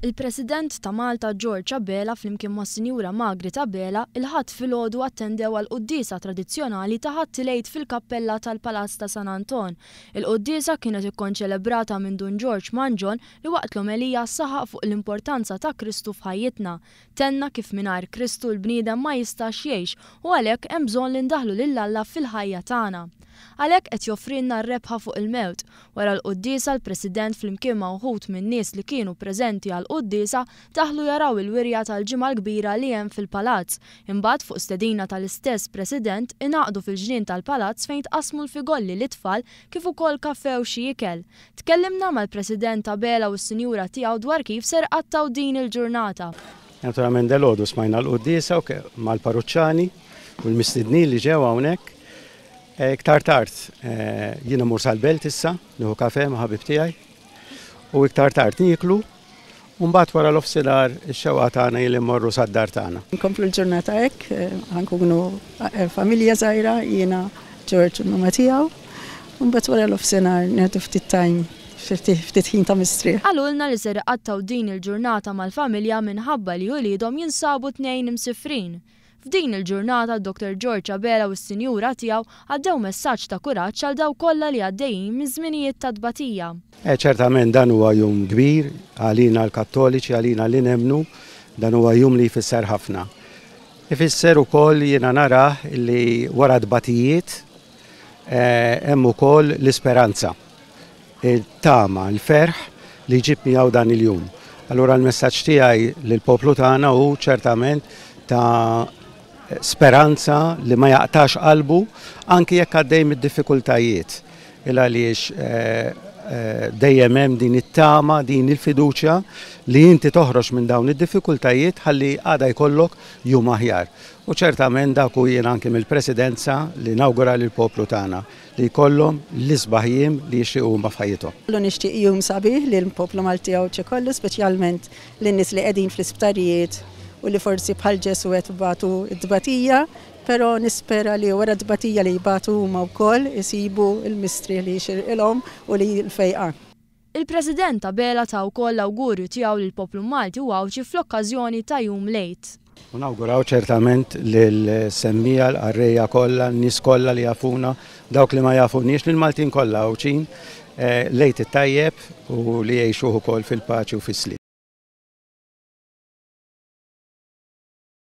Il-President ta' Malta George Abela flimkien ma' Sinjura Magri ta' il-ħadd fil-ħodu attendew għal qudisa tradizzjonali ta' ħattilejt fil-kappella tal-Palazz ta' San Anton. il qudisa kienet ikkonċelebrata minn Dun George Manġon li waqt l-omelija saħaq fuq l-importanza ta' Kristu f'ħajjitna. Tenna kif mingħajr Kristu l-bniedem ma jistax jgħix u għalhekk hemm bżonn indahlu l lill-Alla fil-ħajja tagħna. Għalek qed joffrinna r rebħa fuq il-mewt wara l-qoddisa l-President fl-imkien ma' uħut minn nies li kienu preżenti għal qoddisa taħlu jaraw il-wirja tal-ġimgħa l-kbira li hemm fil-palazz. Imbagħad fuq stedina tal-istess President inaqdu fil-ġnien tal-palazz fejn tqasmu l-figolli li tfal kif ukoll kaffew xi ikel. Tkellimna mal-President ta' Bela u s-sinjura tiegħu dwar kif serqattaw din il-ġurnata. Naturalment delgħodu smajna l-qoddisa mal-parruċċani u l-mistidni li ġew hawnhekk Eh, iktar tard eh, jina mur sal-belt issa, nħu kafe ma' tijaj, tiegħi, u iktar tard niklu, Unbat wara l-ofsilar xewa taħna li morru sad-dar tagħna. Nkomplu l-ġurnata hekk, eh, ħankunu familja zaħira, jiena George u mama tiegħu. Mbagħad wara l-ofsinar nieħdu ftit time ftit ħin ta' mistri. Għalulna li ser għattaw din il-ġurnata mal-familja minħabba li jolidhom jinsabu tnejn imsifrin. F'din il-ġurnata Dr. George Abela u s-sinjura tiegħu għaddew messaġġ ta' kuraġġ għal daw kollha li għaddej mizminijiet żminijiet ta' tbatija. E ċertament dan huwa jum kbir għalina l-Kattoliċi għalina li nemnu dan huwa jum li jfisser ħafna. Ifisser ukoll jiena nara li wara tbatijiet eh, hemm ukoll l-isperanza, il-tama, l-ferħ li ġib miegħu dan il-jum. Allura l-messaġġ tiegħi lill poplu tagħna hu ċertament ta' speranza li ma jaqtax qalbu anki jekk għaddej mid-diffikultajiet il għaliex eh, eh, dejjem hemm din it-tama, din il-fiduċja li inti toħroġ minn dawn id-diffikultajiet ħalli għada jkollok jum aħjar. U ċertament dak u jien anke mill-presidenza li nawgura lil poplu tagħna li jkollhom l-isbaħjiem li jixtiequ ma f'ħajjithom. Kollu nixtieq jum sabiħ lil poplu Malti għawċi kollu, speċjalment lin-nies li qegħdin fl-isptarijiet u li forsi bħal għet batu id-dbatija, pero nispera li wara d-dbatija li ma huma wkoll jisibu il-mistri li il-om u li l-fejqa. Il-President tabela ta' wkoll l-awgurju tiegħu l poplu Malti u għawċi fl-okkażjoni ta' jum lejt. Unawguraw ċertament l-semmija l-arreja kolla, n-nis kolla li jafuna, dawk li ma jafunix l-Maltin kolla uċin, eh, lejt it-tajjeb u li jiexuħu kol fil-paċi u fil-slim.